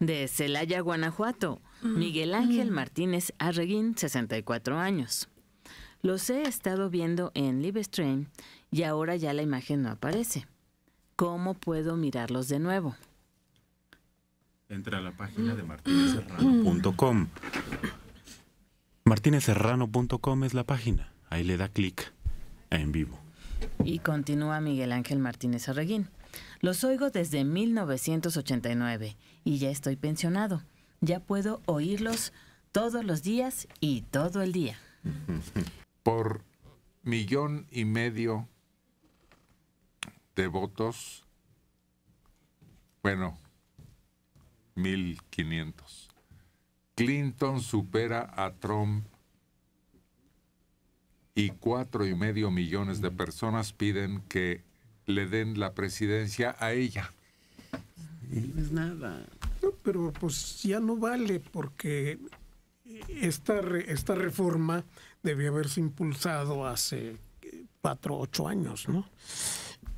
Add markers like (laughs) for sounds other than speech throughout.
de Celaya, Guanajuato. Mm, Miguel Ángel Martínez Arreguín, 64 años. Los he estado viendo en Livestream y ahora ya la imagen no aparece. ¿Cómo puedo mirarlos de nuevo? Entra a la página de (clears throat) martinezserrano.com. Martinezserrano.com es la página. Ahí le da clic en vivo. Y continúa Miguel Ángel Martínez Arreguín. Los oigo desde 1989 y ya estoy pensionado. Ya puedo oírlos todos los días y todo el día. (laughs) Por millón y medio de votos, bueno, 1500. Clinton supera a Trump y cuatro y medio millones de personas piden que le den la presidencia a ella. No es nada. No, pero pues ya no vale porque esta, esta reforma debió haberse impulsado hace eh, cuatro, ocho años, ¿no?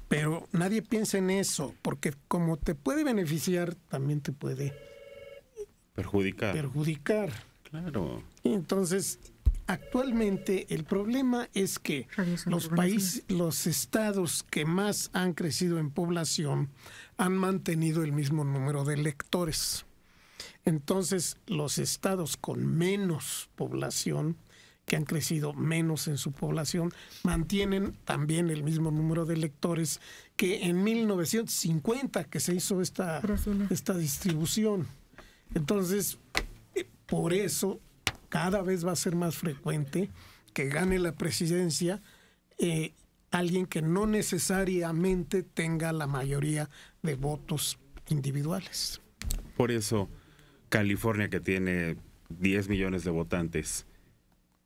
Pero nadie piensa en eso, porque como te puede beneficiar, también te puede perjudicar. Perjudicar. Claro. Y entonces, Actualmente el problema es que los países, los estados que más han crecido en población han mantenido el mismo número de electores. Entonces, los estados con menos población, que han crecido menos en su población, mantienen también el mismo número de electores que en 1950 que se hizo esta, esta distribución. Entonces, eh, por eso cada vez va a ser más frecuente que gane la presidencia eh, alguien que no necesariamente tenga la mayoría de votos individuales. Por eso, California, que tiene 10 millones de votantes,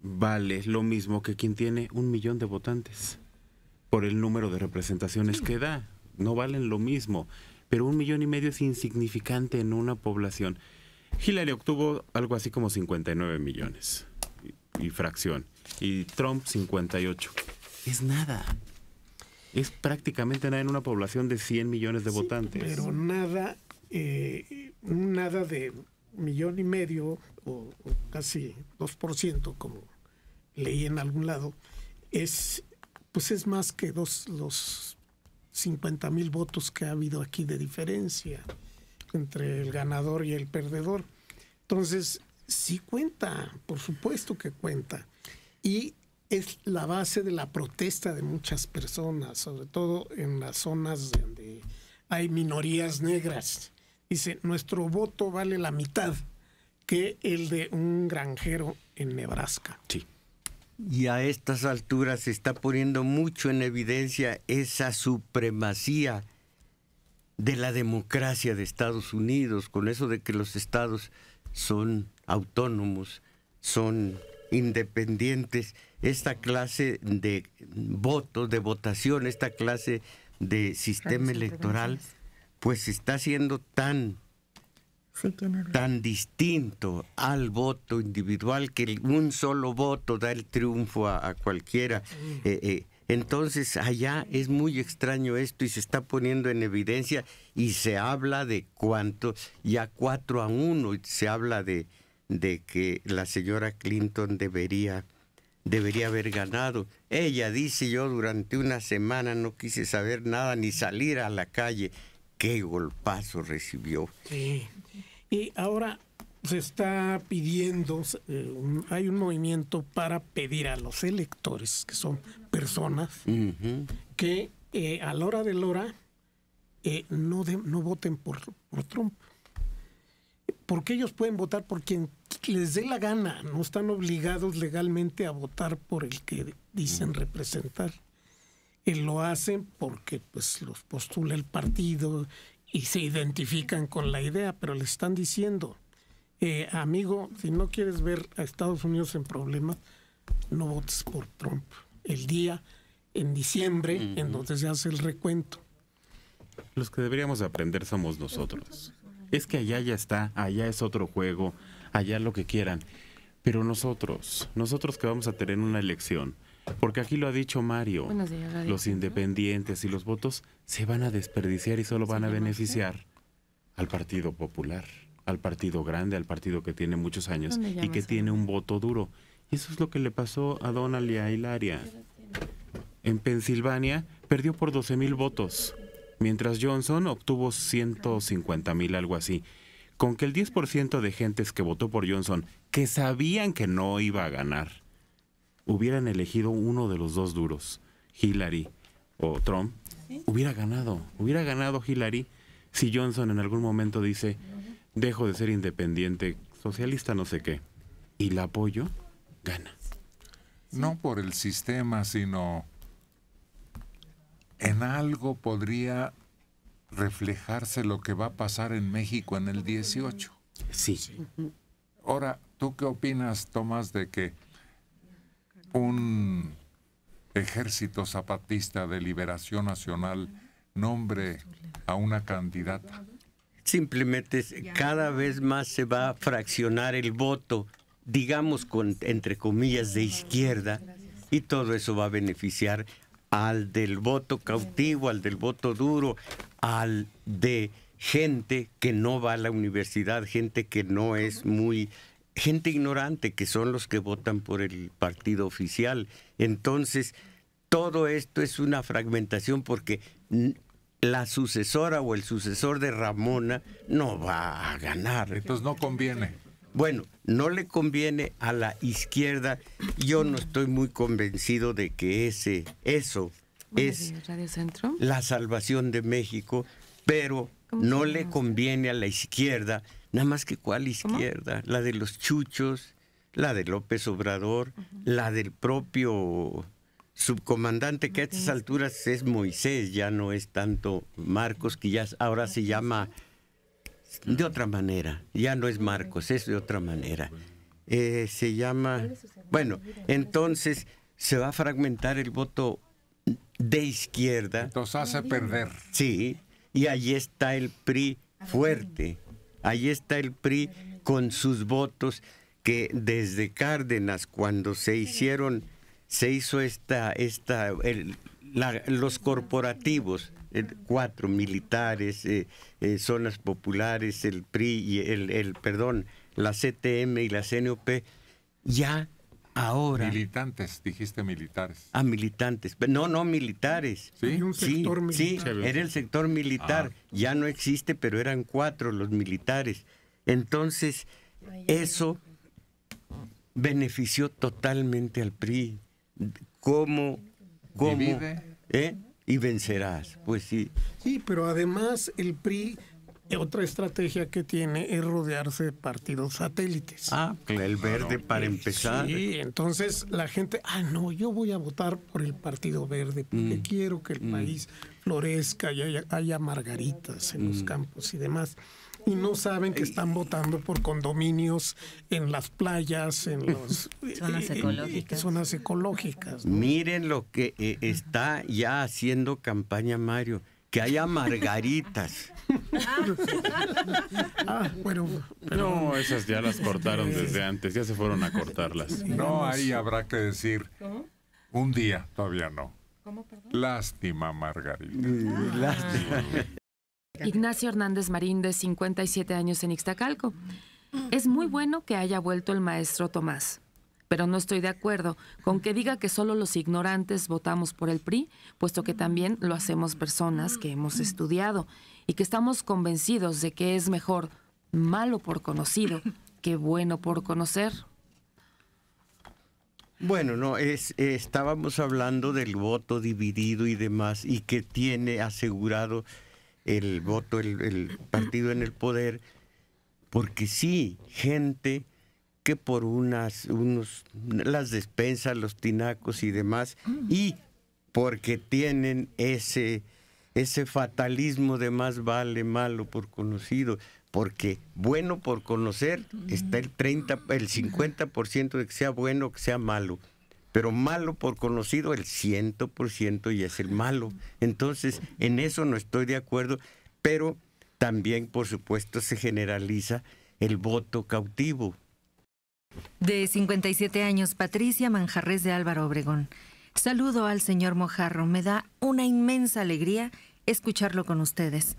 vale lo mismo que quien tiene un millón de votantes por el número de representaciones que da. No valen lo mismo, pero un millón y medio es insignificante en una población. Hillary obtuvo algo así como 59 millones y, fracción. Y Trump 58. Es nada. Es prácticamente nada en una población de 100 millones de votantes. Pero nada, eh, nada de millón y medio o, casi 2%, como leí en algún lado, es pues es más que dos, los 50 mil votos que ha habido aquí de diferencia entre el ganador y el perdedor. Entonces, sí cuenta, por supuesto que cuenta. Y es la base de la protesta de muchas personas, sobre todo en las zonas donde hay minorías negras. Dice, nuestro voto vale la mitad que el de un granjero en Nebraska. Sí. Y a estas alturas se está poniendo mucho en evidencia esa supremacía de la democracia de Estados Unidos, con eso de que los estados son autónomos, son independientes, esta clase de votos, de votación, esta clase de sistema electoral, pues está siendo tan, tan distinto al voto individual que un solo voto da el triunfo a, cualquiera. Eh, eh, entonces allá es muy extraño esto y se está poniendo en evidencia y se habla de cuánto, ya cuatro a uno se habla de, de que la señora Clinton debería, debería haber ganado. Ella dice yo durante una semana no quise saber nada ni salir a la calle. Qué golpazo recibió. Sí. Y ahora se está pidiendo, eh, hay un movimiento para pedir a los electores, que son personas, que eh, a la hora de la hora eh, no, no voten por, por, Trump. Porque ellos pueden votar por quien les dé la gana, no están obligados legalmente a votar por el que dicen representar. Y lo hacen porque pues, los postula el partido y se identifican con la idea, pero le están diciendo, eh, amigo, si no quieres ver a Estados Unidos en problemas, no votes por Trump. El día en diciembre, en donde se hace el recuento. Los que deberíamos aprender somos nosotros. Es que allá ya está, allá es otro juego, allá lo que quieran. Pero nosotros, nosotros que vamos a tener una elección, porque aquí lo ha dicho Mario. los independientes y los votos se van a desperdiciar y solo van a beneficiar al Partido Popular al partido grande, al partido que tiene muchos años y que tiene un voto duro. Y eso es lo que le pasó a Donald y a Hilaria. En Pensilvania perdió por 12 mil votos, mientras Johnson obtuvo 150 mil, algo así. Con que el 10% de gentes que votó por Johnson, que sabían que no iba a ganar, hubieran elegido uno de los dos duros, Hillary o Trump, hubiera ganado. Hubiera ganado Hillary si Johnson en algún momento dice, dejo de ser independiente, socialista no sé qué, y la apoyo, gana. No por el sistema, sino en algo podría reflejarse lo que va a pasar en México en el 18. Sí. sí. Ahora, ¿tú qué opinas, Tomás, de que un ejército zapatista de liberación nacional nombre a una candidata? Simplemente cada vez más se va a fraccionar el voto, digamos con entre comillas de izquierda, y todo eso va a beneficiar al del voto cautivo, al del voto duro, al de gente que no va a la universidad, gente que no es muy, gente ignorante, que son los que votan por el partido oficial. Entonces, todo esto es una fragmentación porque la sucesora o el sucesor de Ramona no va a ganar. Entonces no conviene. Bueno, no le conviene a la izquierda. Yo no estoy muy convencido de que ese, eso es la salvación de México, pero no le conviene a la izquierda, nada más que cuál izquierda, la de los chuchos, la de López Obrador, la del propio subcomandante que a estas alturas es Moisés, ya no es tanto Marcos, que ya ahora se llama de otra manera, ya no es Marcos, es de otra manera. Eh, se llama, bueno, entonces se va a fragmentar el voto de izquierda. Nos hace perder. Sí, y allí está el PRI fuerte, Ahí está el PRI con sus votos que desde Cárdenas, cuando se hicieron se hizo esta, esta los corporativos, cuatro militares, eh, eh, zonas populares, el PRI y el, perdón, la CTM y la CNOP, ya ahora. Militantes, dijiste militares. Ah, militantes. No, no, militares. Sí, un sector militar. sí, era el sector militar. Ah. Ya no existe, pero eran cuatro los militares. Entonces, eso benefició totalmente al PRI cómo, cómo ¿eh? y vencerás. Pues sí. Sí, pero además el PRI eh, otra estrategia que tiene es rodearse de partidos satélites. Ah, el verde para empezar. Sí, entonces la gente, ah, no, yo voy a votar por el Partido Verde porque mm, quiero que el mm. país florezca y haya, margaritas en los mm. campos y demás y no saben que están votando por condominios en las playas, en las (laughs) eh, eh, zonas ecológicas. Miren lo que eh, está ya haciendo campaña Mario que haya margaritas. (laughs) Ah, no, esas ya las cortaron desde antes, ya se fueron a cortarlas. No, ahí habrá que decir, un día, todavía no. Lástima, Margarita. Ah. Lástima. Ignacio Hernández Marín, de 57 años en Ixtacalco. Es muy bueno que haya vuelto el maestro Tomás, pero no estoy de acuerdo con que diga que solo los ignorantes votamos por el PRI, puesto que también lo hacemos personas que hemos estudiado y que estamos convencidos de que es mejor malo por conocido que bueno por conocer. Bueno, no, estábamos hablando del voto dividido y demás, y que tiene asegurado el voto, el, partido en el poder, porque sí, gente que por unas, unos, las despensas, los tinacos y demás, mm. y porque tienen ese, ese fatalismo de más vale malo por conocido, porque bueno por conocer está mm. el 30, el 50% de que sea bueno o que sea malo pero malo por conocido el 100% y es el malo. Entonces, en eso no estoy de acuerdo, pero también, por supuesto, se generaliza el voto cautivo. De 57 años, Patricia Manjarres de Álvaro Obregón. Saludo al señor Mojarro. Me da una inmensa alegría escucharlo con ustedes.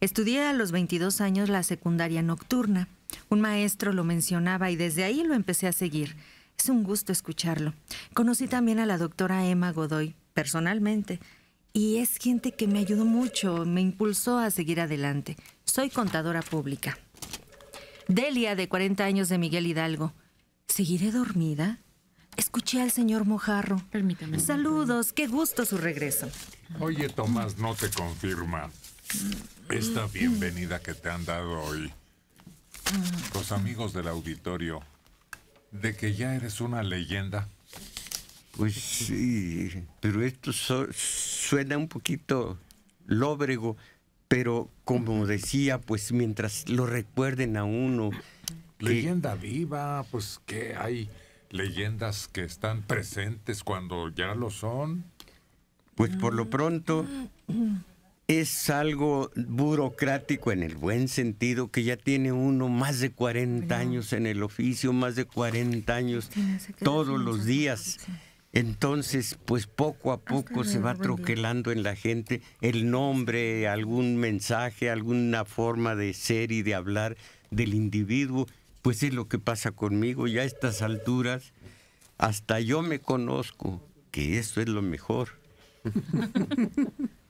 Estudié a los 22 años la secundaria nocturna. Un maestro lo mencionaba y desde ahí lo empecé a seguir. Es un gusto escucharlo. Conocí también a la doctora Emma Godoy personalmente y es gente que me ayudó mucho, me impulsó a seguir adelante. Soy contadora pública. Delia, de 40 años de Miguel Hidalgo. ¿Seguiré dormida? Escuché al señor Mojarro. Permítame. Saludos, qué gusto su regreso. Oye, Tomás, no te confirma esta bienvenida que te han dado hoy. Los amigos del auditorio de que ya eres una leyenda? Pues sí, pero esto suena un poquito lóbrego, pero como decía, pues mientras lo recuerden a uno. Leyenda viva, pues que hay leyendas que están presentes cuando ya lo son. Pues por lo pronto, es algo burocrático en el buen sentido, que ya tiene uno más de 40 años en el oficio, más de 40 años todos los días. Entonces, pues poco a poco se va troquelando en la gente el nombre, algún mensaje, alguna forma de ser y de hablar del individuo. Pues es lo que pasa conmigo ya a estas alturas. Hasta yo me conozco, que eso es lo mejor. (laughs)